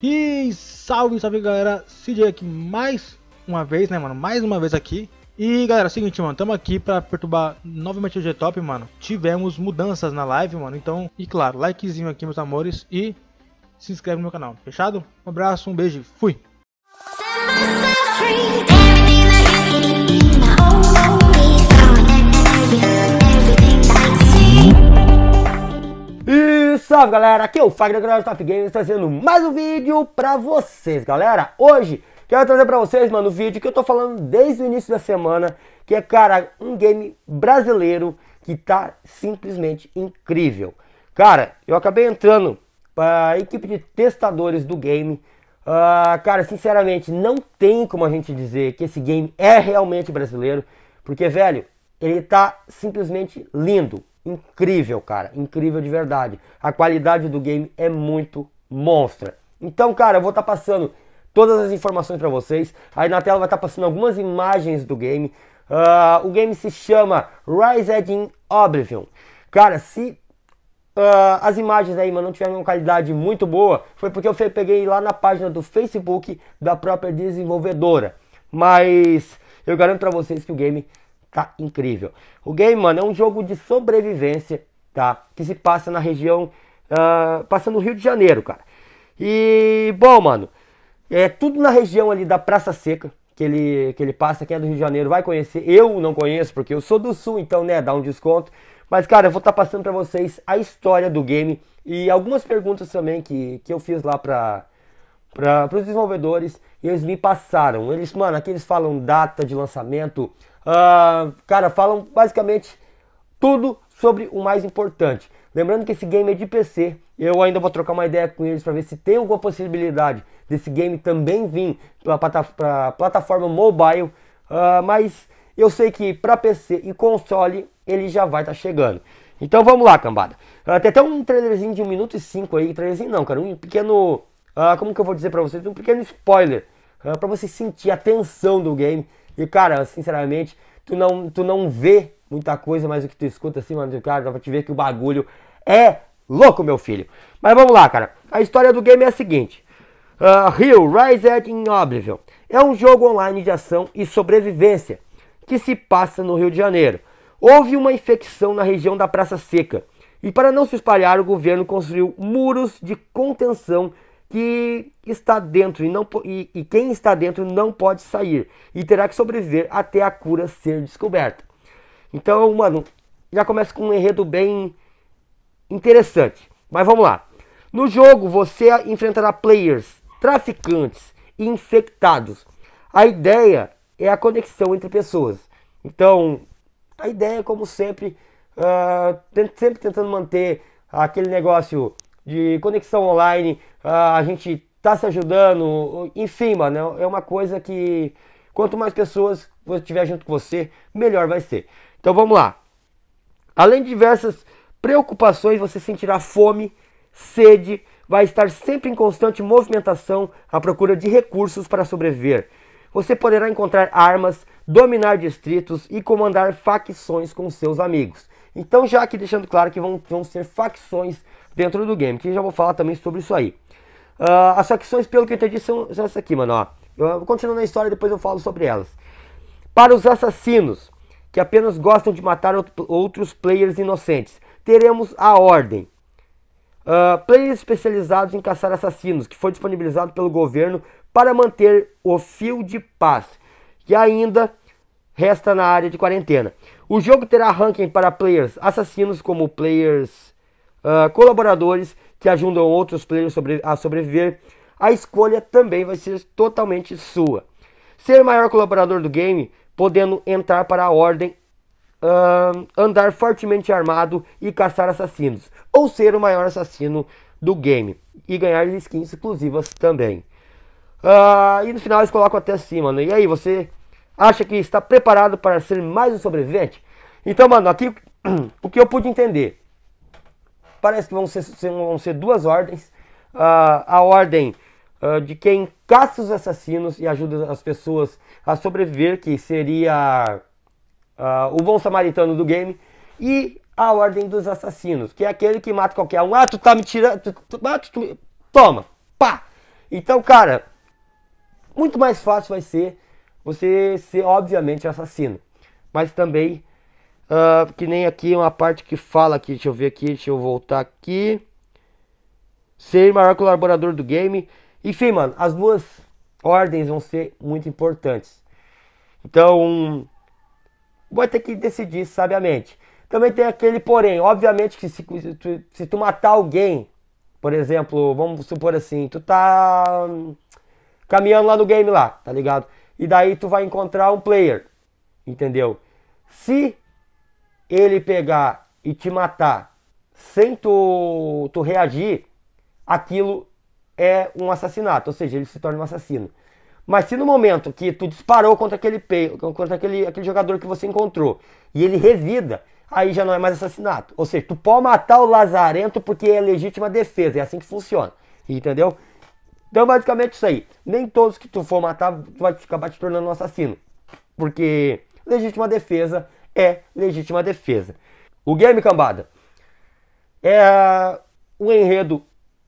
E salve, salve galera, CJ aqui mais uma vez, né mano, mais uma vez aqui E galera, é seguinte mano, estamos aqui para perturbar novamente o G-Top, mano Tivemos mudanças na live, mano, então, e claro, likezinho aqui meus amores E se inscreve no meu canal, fechado? Um abraço, um beijo, fui! salve galera, aqui é o Fagner do Top Games trazendo mais um vídeo pra vocês galera Hoje quero trazer pra vocês mano, um vídeo que eu tô falando desde o início da semana Que é cara, um game brasileiro que tá simplesmente incrível Cara, eu acabei entrando pra equipe de testadores do game uh, Cara, sinceramente não tem como a gente dizer que esse game é realmente brasileiro Porque velho, ele tá simplesmente lindo incrível, cara. Incrível de verdade. A qualidade do game é muito monstra. Então, cara, eu vou estar tá passando todas as informações para vocês. Aí na tela vai estar tá passando algumas imagens do game. Uh, o game se chama Rise Edge Oblivion. Cara, se Uh, as imagens aí, mas não tiveram uma qualidade muito boa, foi porque eu peguei lá na página do Facebook da própria desenvolvedora. Mas eu garanto para vocês que o game tá incrível. O game, mano, é um jogo de sobrevivência, tá? Que se passa na região, uh, passa no Rio de Janeiro, cara. E, bom, mano, é tudo na região ali da Praça Seca, que ele, que ele passa, quem é do Rio de Janeiro vai conhecer. Eu não conheço, porque eu sou do Sul, então, né, dá um desconto. Mas, cara, eu vou estar tá passando para vocês a história do game e algumas perguntas também que, que eu fiz lá para para os desenvolvedores e eles me passaram. Eles, mano, aqui eles falam data de lançamento, Uh, cara, falam basicamente tudo sobre o mais importante. Lembrando que esse game é de PC, eu ainda vou trocar uma ideia com eles para ver se tem alguma possibilidade desse game também vir para plataforma mobile, uh, mas eu sei que para PC e console ele já vai estar tá chegando. Então vamos lá, cambada. Uh, tem até um trailerzinho de 1 minuto e 5 aí, trailerzinho não, cara, um pequeno, uh, como que eu vou dizer para vocês, um pequeno spoiler, uh, para você sentir a tensão do game. E cara, sinceramente, tu não, tu não vê muita coisa, mas o que tu escuta assim, mano, cara, dá pra te ver que o bagulho é louco, meu filho. Mas vamos lá, cara. A história do game é a seguinte. Uh, ah, Hill Rise at in Oblivion é um jogo online de ação e sobrevivência que se passa no Rio de Janeiro. Houve uma infecção na região da Praça Seca e para não se espalhar, o governo construiu muros de contenção que está dentro e, não, e, e quem está dentro não pode sair e terá que sobreviver até a cura ser descoberta. Então, mano, já começa com um enredo bem interessante. Mas vamos lá. No jogo você enfrentará players, traficantes e infectados. A ideia é a conexão entre pessoas. Então, a ideia, é, como sempre, uh, sempre tentando manter aquele negócio de conexão online, a gente está se ajudando, enfim, mano, né? é uma coisa que quanto mais pessoas tiver junto com você, melhor vai ser. Então vamos lá. Além de diversas preocupações, você sentirá fome, sede, vai estar sempre em constante movimentação à procura de recursos para sobreviver. Você poderá encontrar armas, dominar distritos e comandar facções com seus amigos. Então, já aqui deixando claro que vão, vão ser facções dentro do game, que já vou falar também sobre isso aí. Uh, as facções, pelo que eu entendi, são, são essas aqui, mano. Ó. Eu, continuando a história, depois eu falo sobre elas. Para os assassinos, que apenas gostam de matar outros players inocentes, teremos a Ordem. Uh, players especializados em caçar assassinos, que foi disponibilizado pelo governo para manter o fio de paz. que ainda resta na área de quarentena. O jogo terá ranking para players assassinos como players uh, colaboradores que ajudam outros players sobre, a sobreviver, a escolha também vai ser totalmente sua. Ser maior colaborador do game, podendo entrar para a ordem, uh, andar fortemente armado e caçar assassinos, ou ser o maior assassino do game e ganhar skins exclusivas também. Uh, e no final eles colocam até assim, mano. Né? E aí, você acha que está preparado para ser mais um sobrevivente? Então, mano, aqui o que eu pude entender parece que vão ser, vão ser duas ordens. Uh, a ordem uh, de quem caça os assassinos e ajuda as pessoas a sobreviver, que seria uh, o bom samaritano do game, e a ordem dos assassinos, que é aquele que mata qualquer um. Ah, tu tá me tirando. Tu, tu, tu, toma! Pá! Então, cara, muito mais fácil vai ser você ser, obviamente, assassino. Mas também Uh, que nem aqui uma parte que fala aqui, deixa eu ver aqui, deixa eu voltar aqui. Ser maior colaborador do game. Enfim, mano, as duas ordens vão ser muito importantes. Então, vai ter que decidir sabiamente. Também tem aquele porém, obviamente que se, se, tu, se tu matar alguém, por exemplo, vamos supor assim, tu tá caminhando lá no game lá, tá ligado? E daí tu vai encontrar um player, entendeu? Se ele pegar e te matar sem tu, tu reagir, aquilo é um assassinato, ou seja, ele se torna um assassino. Mas se no momento que tu disparou contra aquele contra aquele, aquele jogador que você encontrou e ele revida, aí já não é mais assassinato. Ou seja, tu pode matar o lazarento porque é legítima defesa, é assim que funciona. Entendeu? Então, basicamente isso aí. Nem todos que tu for matar, tu vai acabar te tornando um assassino. Porque legítima defesa é legítima defesa. O game, cambada, é o enredo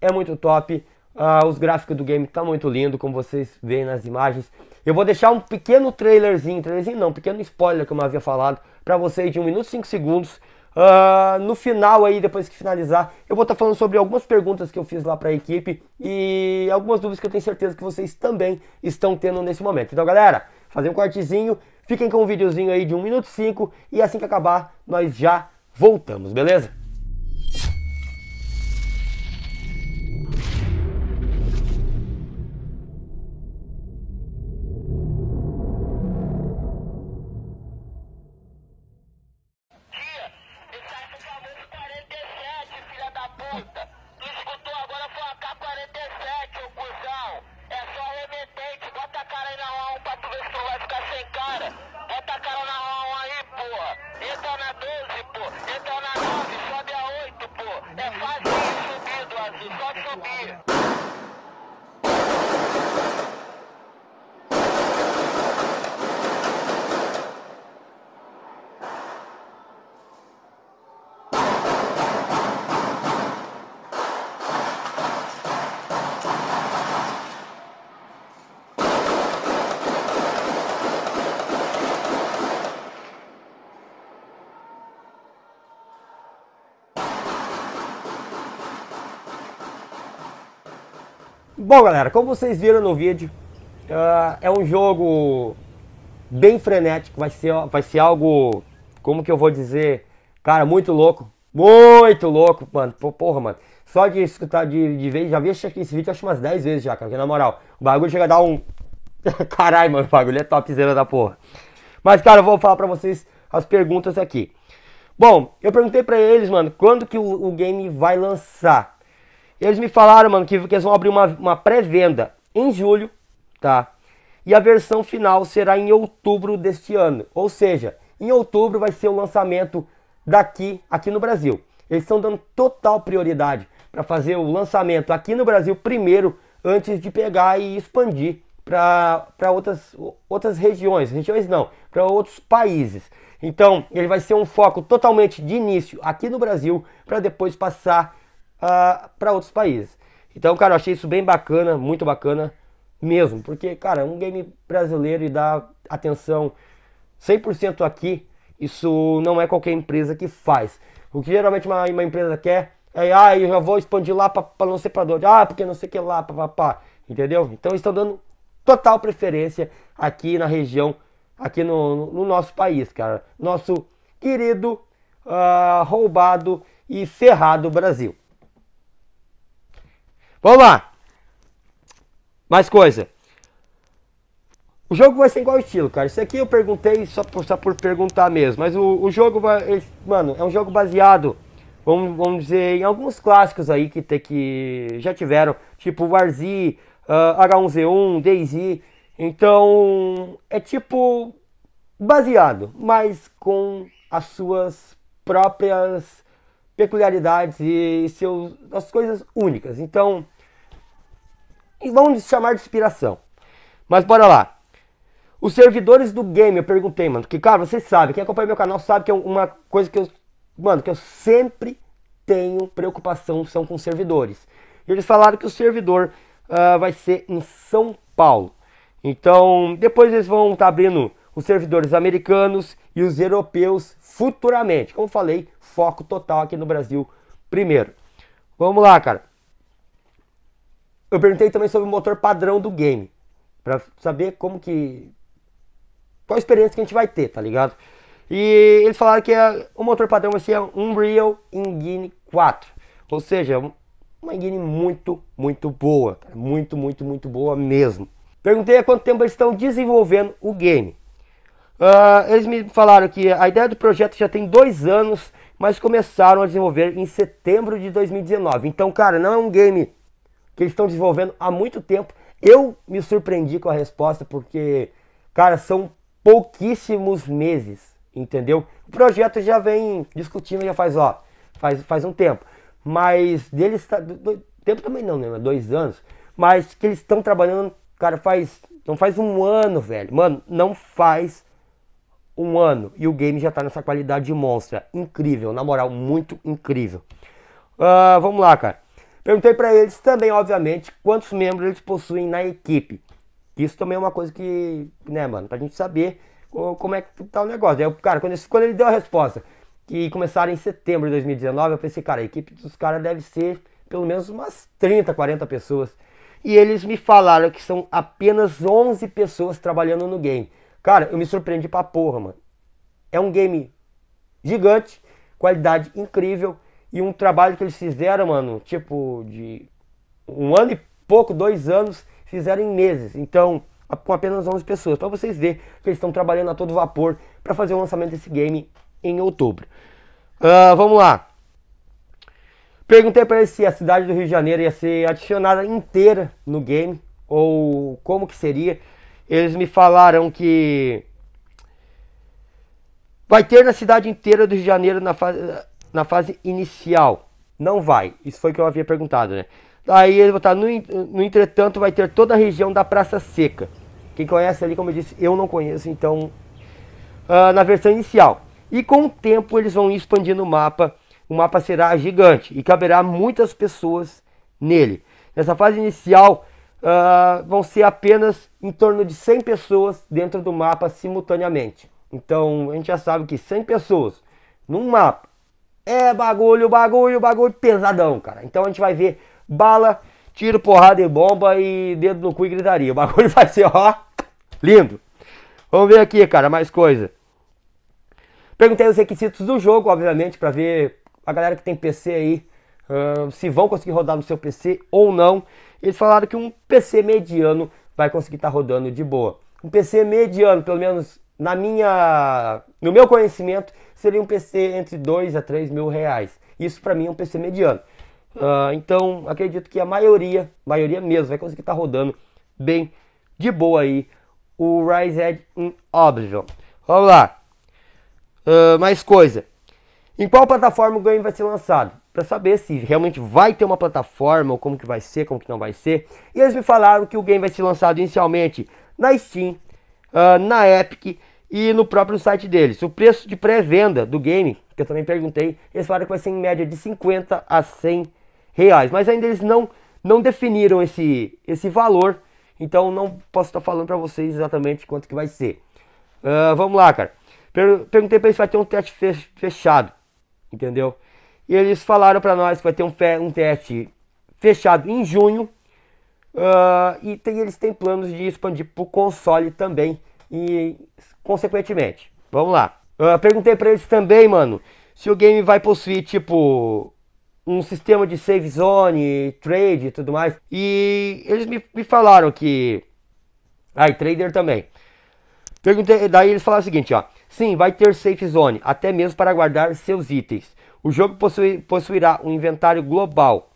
é muito top. Uh, os gráficos do game tá muito lindo, como vocês veem nas imagens. Eu vou deixar um pequeno trailerzinho, trailerzinho não, um pequeno spoiler que eu havia falado, para vocês de 1 minuto e 5 segundos. Uh, no final aí, depois que finalizar, eu vou estar tá falando sobre algumas perguntas que eu fiz lá para a equipe e algumas dúvidas que eu tenho certeza que vocês também estão tendo nesse momento. Então, galera, fazer um cortezinho Fiquem com um videozinho aí de 1 minuto 5 e assim que acabar nós já voltamos, beleza? Bom, galera, como vocês viram no vídeo, uh, é um jogo bem frenético, vai ser, vai ser algo, como que eu vou dizer, cara, muito louco, muito louco, mano, porra, mano, só de escutar de, de vez, já vi esse vídeo acho umas 10 vezes já, cara, porque na moral, o bagulho chega a dar um, caralho, mano, o bagulho é topzera da porra, mas, cara, eu vou falar pra vocês as perguntas aqui, bom, eu perguntei pra eles, mano, quando que o, o game vai lançar, eles me falaram, mano, que, que eles vão abrir uma, uma pré-venda em julho, tá? E a versão final será em outubro deste ano. Ou seja, em outubro vai ser o lançamento daqui, aqui no Brasil. Eles estão dando total prioridade para fazer o lançamento aqui no Brasil primeiro, antes de pegar e expandir para outras, outras regiões, regiões não, para outros países. Então, ele vai ser um foco totalmente de início aqui no Brasil, para depois passar uh, para outros países. Então, cara, eu achei isso bem bacana, muito bacana mesmo, porque, cara, é um game brasileiro e dá atenção 100% aqui, isso não é qualquer empresa que faz. O que geralmente uma, uma empresa quer é, ah, eu já vou expandir lá para não ser para onde, ah, porque não sei que lá, papapá, entendeu? Então, estão dando total preferência aqui na região, aqui no, no nosso país, cara. Nosso querido, uh, roubado e ferrado Brasil. Vamos lá. Mais coisa. O jogo vai ser igual estilo, cara. Isso aqui eu perguntei só por, só por perguntar mesmo. Mas o, o jogo vai. mano, é um jogo baseado, vamos, vamos dizer, em alguns clássicos aí que, te, que já tiveram. Tipo Warzy, uh, ah, H1Z1, Daisy. Então, é tipo. Baseado, mas com as suas próprias peculiaridades e seus, as coisas únicas. Então, e vamos chamar de inspiração. Mas bora lá. Os servidores do game, eu perguntei, mano, que cara, vocês sabem, quem acompanha meu canal sabe que é uma coisa que eu, mano, que eu sempre tenho preocupação são com servidores. Eles falaram que o servidor uh, vai ser em São Paulo. Então, depois eles vão estar tá abrindo os servidores americanos e os europeus futuramente. Como falei, foco total aqui no Brasil primeiro. Vamos lá, cara. Eu perguntei também sobre o motor padrão do game, para saber como que qual a experiência que a gente vai ter, tá ligado? E eles falaram que é, o motor padrão vai ser um Unreal Engine 4, ou seja, uma engine muito, muito boa, muito, muito, muito boa mesmo. Perguntei há quanto tempo eles estão desenvolvendo o game. Uh, eles me falaram que a ideia do projeto já tem dois anos, mas começaram a desenvolver em setembro de 2019. Então, cara, não é um game que eles estão desenvolvendo há muito tempo. Eu me surpreendi com a resposta porque, cara, são pouquíssimos meses, entendeu? O projeto já vem discutindo já faz, ó, faz, faz um tempo. Mas deles, tá, do, tempo também não, né? Dois anos. Mas que eles estão trabalhando, cara, faz, não faz um ano, velho. Mano, não faz um ano. E o game já tá nessa qualidade de monstra. Incrível, na moral, muito incrível. Uh, vamos lá, cara. Perguntei para eles também, obviamente, quantos membros eles possuem na equipe. Isso também é uma coisa que, né, mano, pra gente saber como é que tá o negócio. Aí, cara, quando ele, quando ele deu a resposta, que começaram em setembro de 2019, eu pensei, cara, a equipe dos caras deve ser pelo menos umas 30, 40 pessoas. E eles me falaram que são apenas 11 pessoas trabalhando no game. Cara, eu me surpreendi pra porra, mano. É um game gigante, qualidade incrível. E um trabalho que eles fizeram, mano, tipo de um ano e pouco, dois anos, fizeram em meses. Então, com apenas 11 pessoas, para vocês verem que eles estão trabalhando a todo vapor para fazer o lançamento desse game em outubro. Uh, vamos lá. Perguntei para eles se a cidade do Rio de Janeiro ia ser adicionada inteira no game ou como que seria. Eles me falaram que vai ter na cidade inteira do Rio de Janeiro na fase na fase inicial. Não vai. Isso foi o que eu havia perguntado, né? Aí ele botar, no, no entretanto, vai ter toda a região da Praça Seca. Quem conhece ali, como eu disse, eu não conheço, então. Uh, na versão inicial. E com o tempo eles vão expandindo o mapa. O mapa será gigante e caberá muitas pessoas nele. Nessa fase inicial, uh, vão ser apenas em torno de 100 pessoas dentro do mapa simultaneamente. Então a gente já sabe que 100 pessoas num mapa é bagulho, bagulho, bagulho pesadão, cara. Então a gente vai ver bala, tiro, porrada e bomba e dedo no cu e gritaria. O bagulho vai ser, ó, lindo. Vamos ver aqui, cara, mais coisa. Perguntei os requisitos do jogo, obviamente, para ver a galera que tem PC aí uh, se vão conseguir rodar no seu PC ou não. Eles falaram que um PC mediano vai conseguir estar tá rodando de boa. Um PC mediano, pelo menos na minha, no meu conhecimento, seria um PC entre 2 a 3 mil reais. Isso para mim é um PC mediano. Uh, então acredito que a maioria, maioria mesmo, vai conseguir estar tá rodando bem de boa aí o Rise Edge in Vamos lá. Uh, mais coisa. Em qual plataforma o game vai ser lançado? Para saber se realmente vai ter uma plataforma, ou como que vai ser, como que não vai ser. E eles me falaram que o game vai ser lançado inicialmente na Steam, uh, na Epic e no próprio site deles. O preço de pré-venda do game, que eu também perguntei, eles falaram que vai ser em média de 50 a 100 reais, mas ainda eles não, não definiram esse, esse valor, então não posso estar tá falando para vocês exatamente quanto que vai ser. Uh, vamos lá, cara. perguntei para eles se vai ter um teste fechado, entendeu? E eles falaram para nós que vai ter um, um teste fechado em junho, Uh, e tem, eles têm planos de expandir para o console também e consequentemente. Vamos lá. perguntei para eles também, mano, se o game vai possuir tipo um sistema de save zone, trade e tudo mais. E eles me, me falaram que. Ah, trader também. Perguntei, daí eles falaram o seguinte, ó. Sim, vai ter safe zone, até mesmo para guardar seus itens. O jogo possui, possuirá um inventário global,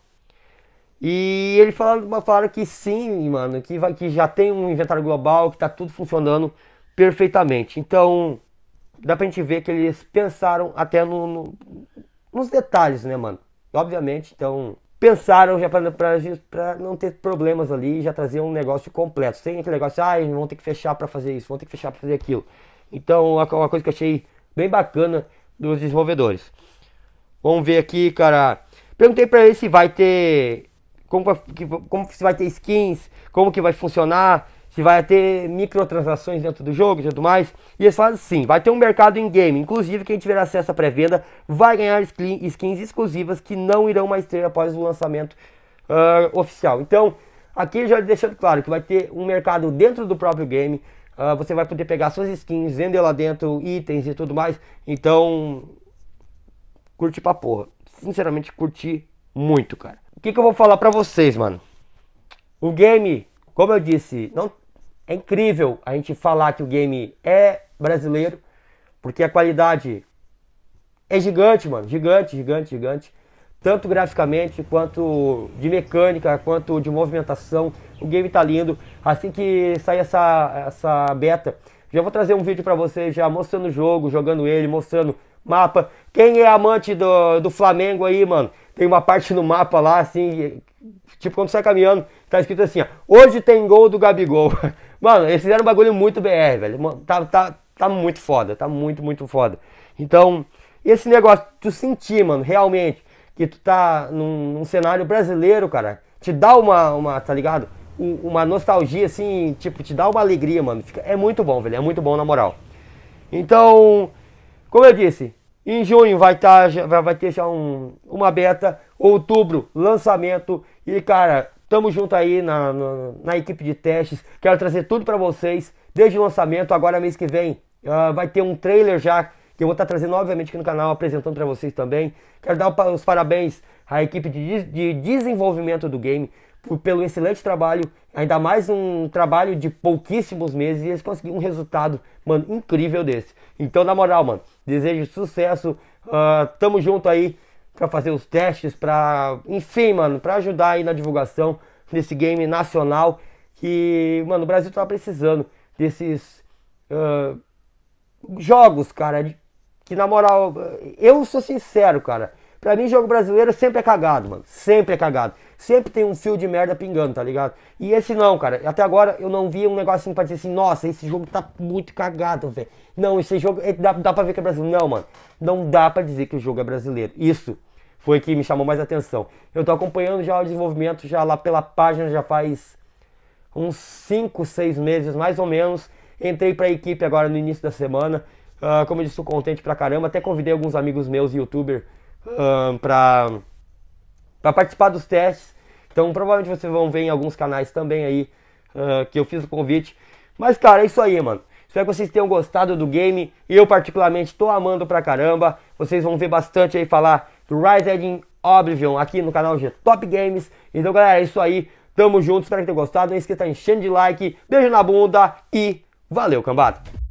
e eles falaram, falaram que sim, mano, que, vai, que já tem um inventário global, que tá tudo funcionando perfeitamente. Então, dá pra gente ver que eles pensaram até no, no, nos detalhes, né, mano? Obviamente, então, pensaram já pra, pra, pra não ter problemas ali e já trazer um negócio completo. Sem aquele negócio, ah, eles vão ter que fechar para fazer isso, vão ter que fechar pra fazer aquilo. Então, uma coisa que eu achei bem bacana dos desenvolvedores. Vamos ver aqui, cara. Perguntei pra ele se vai ter como, vai, como se vai ter skins, como que vai funcionar, se vai ter microtransações dentro do jogo e tudo mais. E eles falam sim, vai ter um mercado em game. Inclusive, quem tiver acesso à pré-venda vai ganhar skins exclusivas que não irão mais ter após o lançamento uh, oficial. Então, aqui já deixando claro que vai ter um mercado dentro do próprio game. Uh, você vai poder pegar suas skins, vender lá dentro, itens e tudo mais. Então, curte pra porra. Sinceramente, curti muito, cara. O que, que eu vou falar para vocês, mano? O game, como eu disse, não é incrível a gente falar que o game é brasileiro, porque a qualidade é gigante, mano. Gigante, gigante, gigante. Tanto graficamente, quanto de mecânica, quanto de movimentação. O game tá lindo. Assim que sair essa, essa beta, já vou trazer um vídeo para vocês já mostrando o jogo, jogando ele, mostrando mapa. Quem é amante do, do Flamengo aí, mano? Tem uma parte no mapa lá, assim, tipo quando você tá caminhando, tá escrito assim, ó. Hoje tem gol do Gabigol. Mano, eles fizeram um bagulho muito BR, velho. Tá, tá, tá muito foda, tá muito, muito foda. Então, esse negócio, tu sentir, mano, realmente, que tu tá num, num cenário brasileiro, cara, te dá uma, uma tá ligado? uma nostalgia, assim, tipo, te dá uma alegria, mano. Fica, é muito bom, velho. É muito bom, na moral. Então, como eu disse, em junho vai, tá, vai ter já um, uma beta, outubro, lançamento. E cara, tamo junto aí na, na, na equipe de testes. Quero trazer tudo para vocês desde o lançamento. Agora, mês que vem, uh, vai ter um trailer já que eu vou estar tá trazendo, obviamente, aqui no canal, apresentando para vocês também. Quero dar os parabéns à equipe de, de desenvolvimento do game pelo excelente trabalho, ainda mais um trabalho de pouquíssimos meses e eles conseguiram um resultado, mano, incrível desse. Então, na moral, mano, desejo sucesso, uh, tamo junto aí para fazer os testes, para, enfim, mano, para ajudar aí na divulgação desse game nacional que, mano, o Brasil tá precisando desses uh, jogos, cara, que na moral, eu sou sincero, cara. Pra mim, jogo brasileiro sempre é cagado, mano. Sempre é cagado sempre tem um fio de merda pingando, tá ligado? E esse não, cara. Até agora eu não vi um negocinho pra dizer assim, nossa, esse jogo tá muito cagado, velho. Não, esse jogo eh, dá, dá pra ver que é brasileiro. Não, mano. Não dá pra dizer que o jogo é brasileiro. Isso foi que me chamou mais atenção. Eu tô acompanhando já o desenvolvimento já lá pela página já faz uns 5, 6 meses mais ou menos. Entrei pra equipe agora no início da semana. Uh, como eu disse, tô contente pra caramba. Até convidei alguns amigos meus, youtuber, uh, pra para participar dos testes. Então provavelmente vocês vão ver em alguns canais também aí uh, que eu fiz o convite. Mas cara, é isso aí, mano. Espero que vocês tenham gostado do game. Eu particularmente tô amando pra caramba. Vocês vão ver bastante aí falar do Rise Edge Oblivion aqui no canal de Top Games. Então galera, é isso aí. Tamo junto, espero que tenham gostado. Não esqueça de enchendo de like. Beijo na bunda e valeu, cambada!